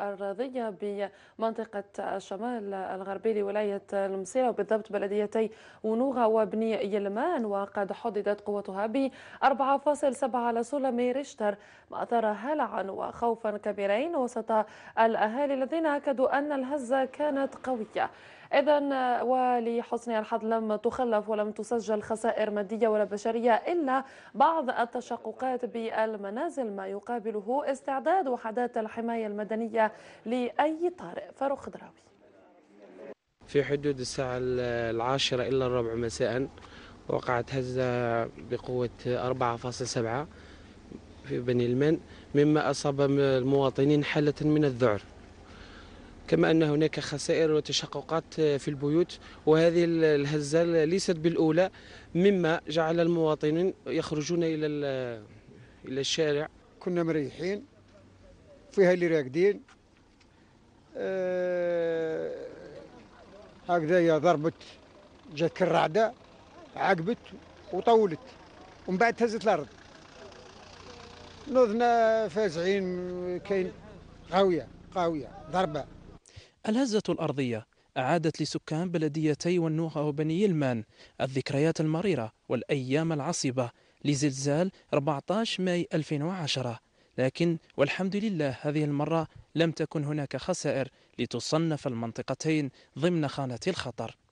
الرياضية بمنطقة الشمال الغربي لولاية المصيرة وبالضبط بلديتي ونوغا وبني يلمان وقد حددت قوتها ب 4.7 على سلم ريشتر ما أثار هلعا وخوفا كبيرين وسط الأهالي الذين أكدوا أن الهزة كانت قوية إذا ولحسن الحظ لم تخلف ولم تسجل خسائر مادية ولا بشرية إلا بعض التشققات بالمنازل ما يقابله استعداد وحدات الحماية المدنية لأي طارئ فاروق خضراوي في حدود الساعة العاشرة إلى الربع مساء وقعت هزة بقوة 4.7 في بني المن مما أصاب المواطنين حالة من الذعر كما أن هناك خسائر وتشققات آه، في البيوت وهذه الهزة ليست بالأولى مما جعل المواطنين يخرجون إلى آه، إلى الشارع كنا مريحين فيها اللي راقدين أه هكذا ضربت جات الرعدة عقبت وطولت ومن بعد هزت الأرض نظنا فازعين كاين قاوية قاوية ضربة الهزة الأرضية أعادت لسكان بلديتي والنوخة وبني يلمان الذكريات المريرة والأيام العصيبة لزلزال 14 ماي 2010 لكن والحمد لله هذه المرة لم تكن هناك خسائر لتصنف المنطقتين ضمن خانة الخطر